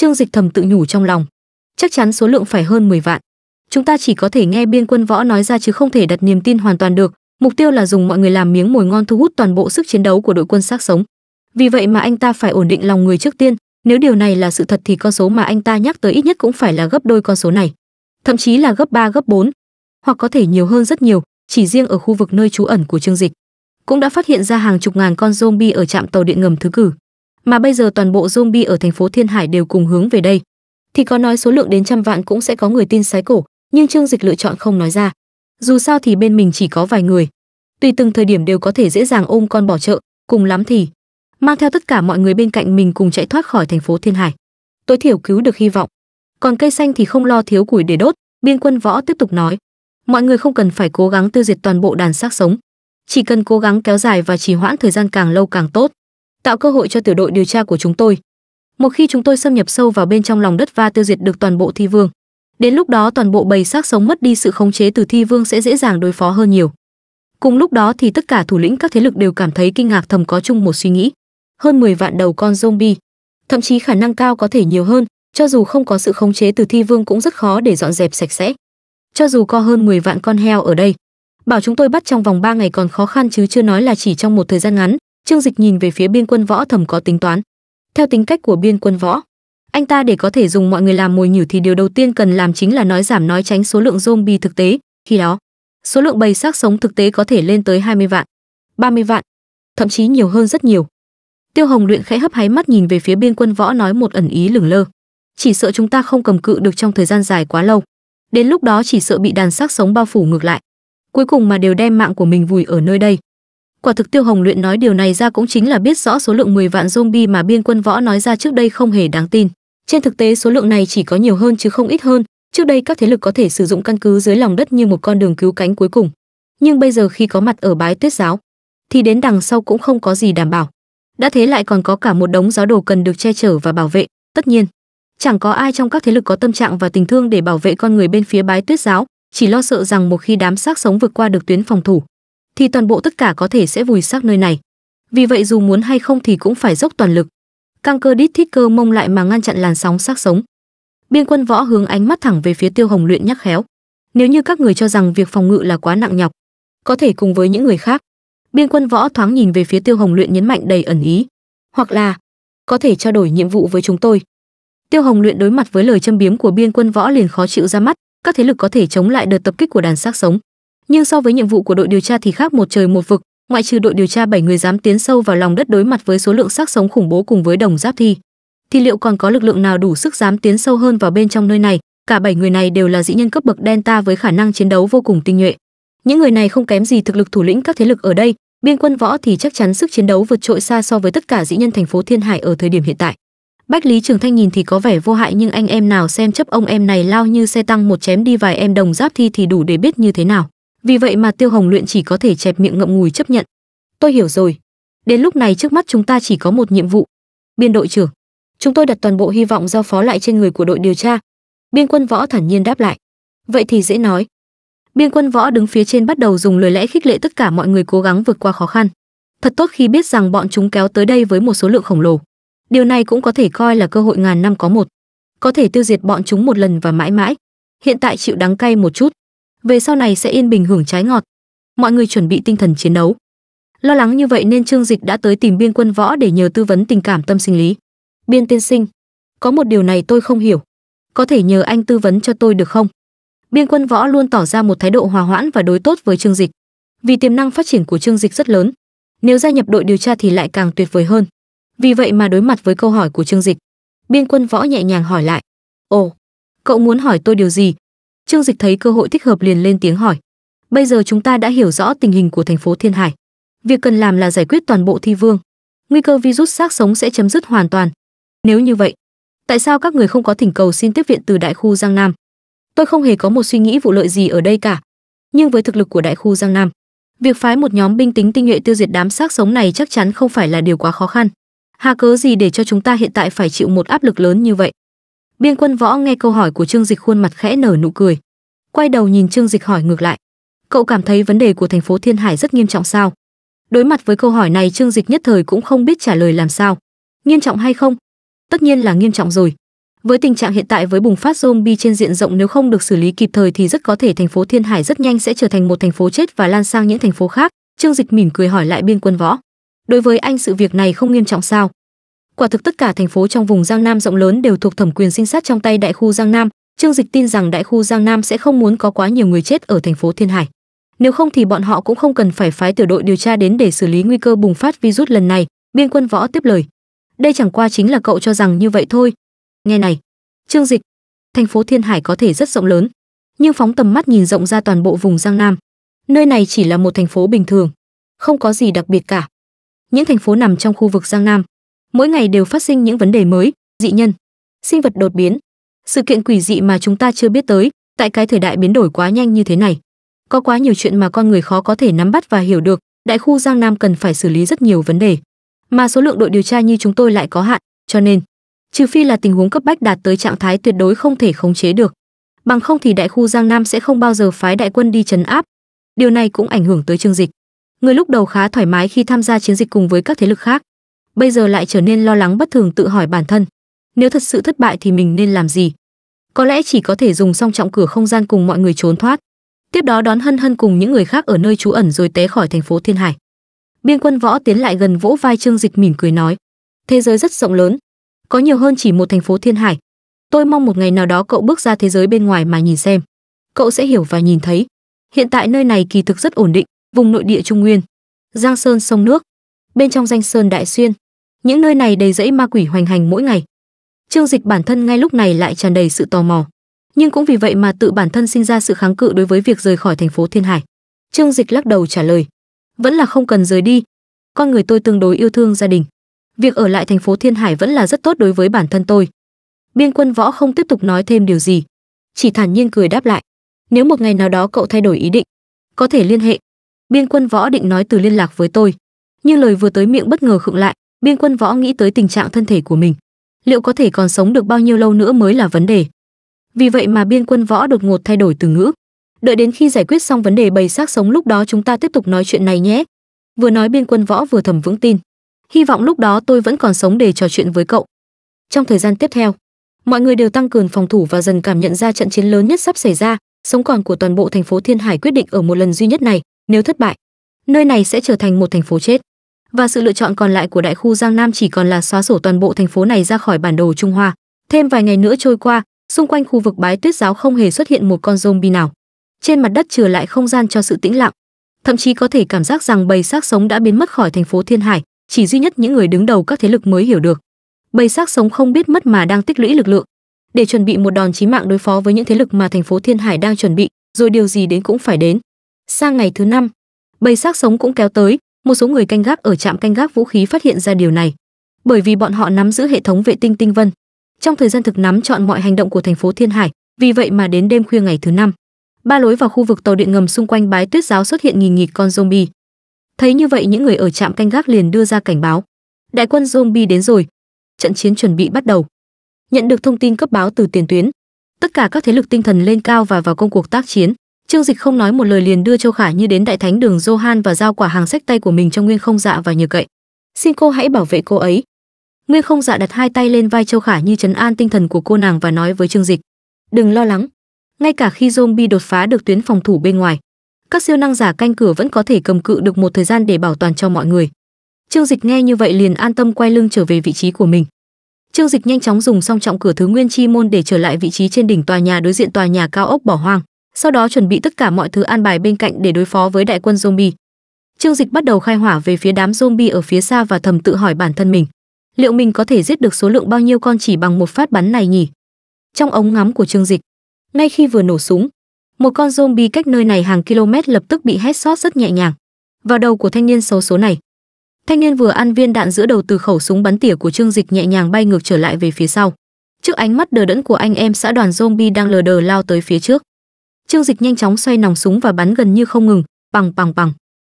Trương Dịch thầm tự nhủ trong lòng, chắc chắn số lượng phải hơn 10 vạn. Chúng ta chỉ có thể nghe biên quân võ nói ra chứ không thể đặt niềm tin hoàn toàn được, mục tiêu là dùng mọi người làm miếng mồi ngon thu hút toàn bộ sức chiến đấu của đội quân xác sống. Vì vậy mà anh ta phải ổn định lòng người trước tiên, nếu điều này là sự thật thì con số mà anh ta nhắc tới ít nhất cũng phải là gấp đôi con số này, thậm chí là gấp 3 gấp 4, hoặc có thể nhiều hơn rất nhiều, chỉ riêng ở khu vực nơi trú ẩn của Trương Dịch cũng đã phát hiện ra hàng chục ngàn con zombie ở trạm tàu điện ngầm thứ cử mà bây giờ toàn bộ zombie ở thành phố Thiên Hải đều cùng hướng về đây. Thì có nói số lượng đến trăm vạn cũng sẽ có người tin sái cổ, nhưng Trương Dịch lựa chọn không nói ra. Dù sao thì bên mình chỉ có vài người, tùy từng thời điểm đều có thể dễ dàng ôm con bỏ chợ, cùng lắm thì mang theo tất cả mọi người bên cạnh mình cùng chạy thoát khỏi thành phố Thiên Hải. Tối thiểu cứu được hy vọng. Còn cây xanh thì không lo thiếu củi để đốt, Biên Quân Võ tiếp tục nói, mọi người không cần phải cố gắng tiêu diệt toàn bộ đàn xác sống, chỉ cần cố gắng kéo dài và trì hoãn thời gian càng lâu càng tốt tạo cơ hội cho tiểu đội điều tra của chúng tôi. Một khi chúng tôi xâm nhập sâu vào bên trong lòng đất và tiêu diệt được toàn bộ thi vương, đến lúc đó toàn bộ bầy xác sống mất đi sự khống chế từ thi vương sẽ dễ dàng đối phó hơn nhiều. Cùng lúc đó thì tất cả thủ lĩnh các thế lực đều cảm thấy kinh ngạc thầm có chung một suy nghĩ. Hơn 10 vạn đầu con zombie, thậm chí khả năng cao có thể nhiều hơn, cho dù không có sự khống chế từ thi vương cũng rất khó để dọn dẹp sạch sẽ. Cho dù có hơn 10 vạn con heo ở đây, bảo chúng tôi bắt trong vòng 3 ngày còn khó khăn chứ chưa nói là chỉ trong một thời gian ngắn, Trương Dịch nhìn về phía biên quân võ thầm có tính toán. Theo tính cách của biên quân võ, anh ta để có thể dùng mọi người làm mồi nhử thì điều đầu tiên cần làm chính là nói giảm nói tránh số lượng zombie thực tế, khi đó, số lượng bầy xác sống thực tế có thể lên tới 20 vạn, 30 vạn, thậm chí nhiều hơn rất nhiều. Tiêu Hồng luyện khẽ hấp háy mắt nhìn về phía biên quân võ nói một ẩn ý lửng lơ, chỉ sợ chúng ta không cầm cự được trong thời gian dài quá lâu, đến lúc đó chỉ sợ bị đàn xác sống bao phủ ngược lại, cuối cùng mà đều đem mạng của mình vùi ở nơi đây. Quả thực Tiêu Hồng Luyện nói điều này ra cũng chính là biết rõ số lượng 10 vạn zombie mà Biên Quân Võ nói ra trước đây không hề đáng tin. Trên thực tế số lượng này chỉ có nhiều hơn chứ không ít hơn, trước đây các thế lực có thể sử dụng căn cứ dưới lòng đất như một con đường cứu cánh cuối cùng. Nhưng bây giờ khi có mặt ở bái tuyết giáo, thì đến đằng sau cũng không có gì đảm bảo. Đã thế lại còn có cả một đống giáo đồ cần được che chở và bảo vệ, tất nhiên. Chẳng có ai trong các thế lực có tâm trạng và tình thương để bảo vệ con người bên phía bái tuyết giáo, chỉ lo sợ rằng một khi đám xác sống vượt qua được tuyến phòng thủ, thì toàn bộ tất cả có thể sẽ vùi xác nơi này. Vì vậy dù muốn hay không thì cũng phải dốc toàn lực. Căng cơ đít thiết cơ mông lại mà ngăn chặn làn sóng xác sống. Biên quân võ hướng ánh mắt thẳng về phía Tiêu Hồng luyện nhắc khéo. Nếu như các người cho rằng việc phòng ngự là quá nặng nhọc, có thể cùng với những người khác. Biên quân võ thoáng nhìn về phía Tiêu Hồng luyện nhấn mạnh đầy ẩn ý, hoặc là có thể trao đổi nhiệm vụ với chúng tôi. Tiêu Hồng luyện đối mặt với lời châm biếm của biên quân võ liền khó chịu ra mắt, các thế lực có thể chống lại đợt tập kích của đàn xác sống nhưng so với nhiệm vụ của đội điều tra thì khác một trời một vực ngoại trừ đội điều tra 7 người dám tiến sâu vào lòng đất đối mặt với số lượng xác sống khủng bố cùng với đồng giáp thi thì liệu còn có lực lượng nào đủ sức dám tiến sâu hơn vào bên trong nơi này cả 7 người này đều là dĩ nhân cấp bậc delta với khả năng chiến đấu vô cùng tinh nhuệ những người này không kém gì thực lực thủ lĩnh các thế lực ở đây biên quân võ thì chắc chắn sức chiến đấu vượt trội xa so với tất cả dĩ nhân thành phố thiên hải ở thời điểm hiện tại bách lý trường thanh nhìn thì có vẻ vô hại nhưng anh em nào xem chấp ông em này lao như xe tăng một chém đi vài em đồng giáp thi thì đủ để biết như thế nào vì vậy mà Tiêu Hồng Luyện chỉ có thể chẹp miệng ngậm ngùi chấp nhận. Tôi hiểu rồi. Đến lúc này trước mắt chúng ta chỉ có một nhiệm vụ. Biên đội trưởng, chúng tôi đặt toàn bộ hy vọng giao phó lại trên người của đội điều tra. Biên quân võ thản nhiên đáp lại. Vậy thì dễ nói. Biên quân võ đứng phía trên bắt đầu dùng lời lẽ khích lệ tất cả mọi người cố gắng vượt qua khó khăn. Thật tốt khi biết rằng bọn chúng kéo tới đây với một số lượng khổng lồ. Điều này cũng có thể coi là cơ hội ngàn năm có một. Có thể tiêu diệt bọn chúng một lần và mãi mãi. Hiện tại chịu đắng cay một chút về sau này sẽ yên bình hưởng trái ngọt mọi người chuẩn bị tinh thần chiến đấu lo lắng như vậy nên trương dịch đã tới tìm biên quân võ để nhờ tư vấn tình cảm tâm sinh lý biên tiên sinh có một điều này tôi không hiểu có thể nhờ anh tư vấn cho tôi được không biên quân võ luôn tỏ ra một thái độ hòa hoãn và đối tốt với trương dịch vì tiềm năng phát triển của trương dịch rất lớn nếu gia nhập đội điều tra thì lại càng tuyệt vời hơn vì vậy mà đối mặt với câu hỏi của trương dịch biên quân võ nhẹ nhàng hỏi lại ồ cậu muốn hỏi tôi điều gì Trương Dịch thấy cơ hội thích hợp liền lên tiếng hỏi: "Bây giờ chúng ta đã hiểu rõ tình hình của thành phố Thiên Hải, việc cần làm là giải quyết toàn bộ thi vương, nguy cơ virus xác sống sẽ chấm dứt hoàn toàn. Nếu như vậy, tại sao các người không có thỉnh cầu xin tiếp viện từ đại khu Giang Nam? Tôi không hề có một suy nghĩ vụ lợi gì ở đây cả, nhưng với thực lực của đại khu Giang Nam, việc phái một nhóm binh tính tinh nhuệ tiêu diệt đám xác sống này chắc chắn không phải là điều quá khó khăn. Hà cớ gì để cho chúng ta hiện tại phải chịu một áp lực lớn như vậy?" Biên quân võ nghe câu hỏi của Trương Dịch khuôn mặt khẽ nở nụ cười. Quay đầu nhìn Trương Dịch hỏi ngược lại. Cậu cảm thấy vấn đề của thành phố Thiên Hải rất nghiêm trọng sao? Đối mặt với câu hỏi này Trương Dịch nhất thời cũng không biết trả lời làm sao. Nghiêm trọng hay không? Tất nhiên là nghiêm trọng rồi. Với tình trạng hiện tại với bùng phát zombie trên diện rộng nếu không được xử lý kịp thời thì rất có thể thành phố Thiên Hải rất nhanh sẽ trở thành một thành phố chết và lan sang những thành phố khác. Trương Dịch mỉm cười hỏi lại biên quân võ. Đối với anh sự việc này không nghiêm trọng sao? quả thực tất cả thành phố trong vùng giang nam rộng lớn đều thuộc thẩm quyền sinh sát trong tay đại khu giang nam trương dịch tin rằng đại khu giang nam sẽ không muốn có quá nhiều người chết ở thành phố thiên hải nếu không thì bọn họ cũng không cần phải phái tiểu đội điều tra đến để xử lý nguy cơ bùng phát virus lần này biên quân võ tiếp lời đây chẳng qua chính là cậu cho rằng như vậy thôi nghe này trương dịch thành phố thiên hải có thể rất rộng lớn nhưng phóng tầm mắt nhìn rộng ra toàn bộ vùng giang nam nơi này chỉ là một thành phố bình thường không có gì đặc biệt cả những thành phố nằm trong khu vực giang nam mỗi ngày đều phát sinh những vấn đề mới dị nhân sinh vật đột biến sự kiện quỷ dị mà chúng ta chưa biết tới tại cái thời đại biến đổi quá nhanh như thế này có quá nhiều chuyện mà con người khó có thể nắm bắt và hiểu được đại khu giang nam cần phải xử lý rất nhiều vấn đề mà số lượng đội điều tra như chúng tôi lại có hạn cho nên trừ phi là tình huống cấp bách đạt tới trạng thái tuyệt đối không thể khống chế được bằng không thì đại khu giang nam sẽ không bao giờ phái đại quân đi chấn áp điều này cũng ảnh hưởng tới chương dịch người lúc đầu khá thoải mái khi tham gia chiến dịch cùng với các thế lực khác bây giờ lại trở nên lo lắng bất thường tự hỏi bản thân nếu thật sự thất bại thì mình nên làm gì có lẽ chỉ có thể dùng song trọng cửa không gian cùng mọi người trốn thoát tiếp đó đón hân hân cùng những người khác ở nơi trú ẩn rồi té khỏi thành phố thiên hải biên quân võ tiến lại gần vỗ vai trương dịch mỉm cười nói thế giới rất rộng lớn có nhiều hơn chỉ một thành phố thiên hải tôi mong một ngày nào đó cậu bước ra thế giới bên ngoài mà nhìn xem cậu sẽ hiểu và nhìn thấy hiện tại nơi này kỳ thực rất ổn định vùng nội địa trung nguyên giang sơn sông nước bên trong danh sơn đại xuyên những nơi này đầy rẫy ma quỷ hoành hành mỗi ngày trương dịch bản thân ngay lúc này lại tràn đầy sự tò mò nhưng cũng vì vậy mà tự bản thân sinh ra sự kháng cự đối với việc rời khỏi thành phố thiên hải trương dịch lắc đầu trả lời vẫn là không cần rời đi con người tôi tương đối yêu thương gia đình việc ở lại thành phố thiên hải vẫn là rất tốt đối với bản thân tôi biên quân võ không tiếp tục nói thêm điều gì chỉ thản nhiên cười đáp lại nếu một ngày nào đó cậu thay đổi ý định có thể liên hệ biên quân võ định nói từ liên lạc với tôi nhưng lời vừa tới miệng bất ngờ khựng lại biên quân võ nghĩ tới tình trạng thân thể của mình liệu có thể còn sống được bao nhiêu lâu nữa mới là vấn đề vì vậy mà biên quân võ đột ngột thay đổi từ ngữ đợi đến khi giải quyết xong vấn đề bầy xác sống lúc đó chúng ta tiếp tục nói chuyện này nhé vừa nói biên quân võ vừa thầm vững tin hy vọng lúc đó tôi vẫn còn sống để trò chuyện với cậu trong thời gian tiếp theo mọi người đều tăng cường phòng thủ và dần cảm nhận ra trận chiến lớn nhất sắp xảy ra sống còn của toàn bộ thành phố thiên hải quyết định ở một lần duy nhất này nếu thất bại nơi này sẽ trở thành một thành phố chết và sự lựa chọn còn lại của đại khu Giang Nam chỉ còn là xóa sổ toàn bộ thành phố này ra khỏi bản đồ Trung Hoa. Thêm vài ngày nữa trôi qua, xung quanh khu vực bái tuyết giáo không hề xuất hiện một con zombie nào. Trên mặt đất trừ lại không gian cho sự tĩnh lặng. Thậm chí có thể cảm giác rằng bầy xác sống đã biến mất khỏi thành phố Thiên Hải, chỉ duy nhất những người đứng đầu các thế lực mới hiểu được. Bầy xác sống không biết mất mà đang tích lũy lực lượng để chuẩn bị một đòn chí mạng đối phó với những thế lực mà thành phố Thiên Hải đang chuẩn bị, rồi điều gì đến cũng phải đến. Sang ngày thứ năm, bầy xác sống cũng kéo tới, một số người canh gác ở trạm canh gác vũ khí phát hiện ra điều này bởi vì bọn họ nắm giữ hệ thống vệ tinh tinh vân trong thời gian thực nắm chọn mọi hành động của thành phố thiên hải vì vậy mà đến đêm khuya ngày thứ năm ba lối vào khu vực tàu điện ngầm xung quanh bái tuyết giáo xuất hiện nghìn nghịt con zombie thấy như vậy những người ở trạm canh gác liền đưa ra cảnh báo đại quân zombie đến rồi trận chiến chuẩn bị bắt đầu nhận được thông tin cấp báo từ tiền tuyến tất cả các thế lực tinh thần lên cao và vào công cuộc tác chiến Trương Dịch không nói một lời liền đưa Châu Khả Như đến đại thánh đường Johan và giao quả hàng sách tay của mình cho Nguyên Không Dạ và nhờ cậy. "Xin cô hãy bảo vệ cô ấy." Nguyên Không Dạ đặt hai tay lên vai Châu Khả Như trấn an tinh thần của cô nàng và nói với Trương Dịch: "Đừng lo lắng, ngay cả khi zombie đột phá được tuyến phòng thủ bên ngoài, các siêu năng giả canh cửa vẫn có thể cầm cự được một thời gian để bảo toàn cho mọi người." Trương Dịch nghe như vậy liền an tâm quay lưng trở về vị trí của mình. Trương Dịch nhanh chóng dùng song trọng cửa thứ nguyên chi môn để trở lại vị trí trên đỉnh tòa nhà đối diện tòa nhà cao ốc bỏ hoang sau đó chuẩn bị tất cả mọi thứ an bài bên cạnh để đối phó với đại quân zombie. Trương Dịch bắt đầu khai hỏa về phía đám zombie ở phía xa và thầm tự hỏi bản thân mình, liệu mình có thể giết được số lượng bao nhiêu con chỉ bằng một phát bắn này nhỉ? Trong ống ngắm của Trương Dịch, ngay khi vừa nổ súng, một con zombie cách nơi này hàng km lập tức bị hét sót rất nhẹ nhàng vào đầu của thanh niên xấu số này. Thanh niên vừa ăn viên đạn giữa đầu từ khẩu súng bắn tỉa của Trương Dịch nhẹ nhàng bay ngược trở lại về phía sau. Trước ánh mắt đờ đẫn của anh em xã đoàn zombie đang lờ đờ lao tới phía trước, Trương Dịch nhanh chóng xoay nòng súng và bắn gần như không ngừng, bằng bằng bằng.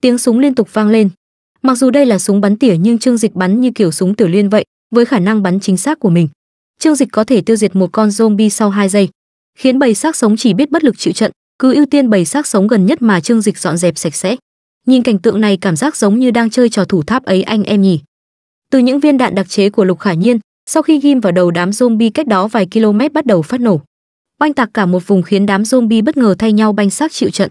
Tiếng súng liên tục vang lên. Mặc dù đây là súng bắn tỉa nhưng Trương Dịch bắn như kiểu súng tiểu liên vậy, với khả năng bắn chính xác của mình. Trương Dịch có thể tiêu diệt một con zombie sau 2 giây, khiến bầy xác sống chỉ biết bất lực chịu trận, cứ ưu tiên bầy xác sống gần nhất mà Trương Dịch dọn dẹp sạch sẽ. Nhìn cảnh tượng này cảm giác giống như đang chơi trò thủ tháp ấy anh em nhỉ. Từ những viên đạn đặc chế của Lục Khả Nhiên, sau khi ghim vào đầu đám zombie cách đó vài km bắt đầu phát nổ oanh tạc cả một vùng khiến đám zombie bất ngờ thay nhau banh xác chịu trận.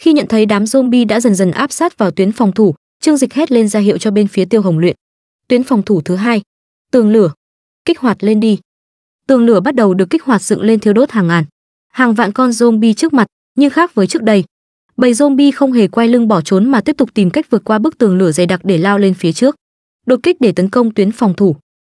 Khi nhận thấy đám zombie đã dần dần áp sát vào tuyến phòng thủ, Trương Dịch hét lên ra hiệu cho bên phía Tiêu Hồng Luyện. Tuyến phòng thủ thứ hai, tường lửa, kích hoạt lên đi. Tường lửa bắt đầu được kích hoạt dựng lên thiêu đốt hàng ngàn, hàng vạn con zombie trước mặt, nhưng khác với trước đây, bầy zombie không hề quay lưng bỏ trốn mà tiếp tục tìm cách vượt qua bức tường lửa dày đặc để lao lên phía trước. Đột kích để tấn công tuyến phòng thủ.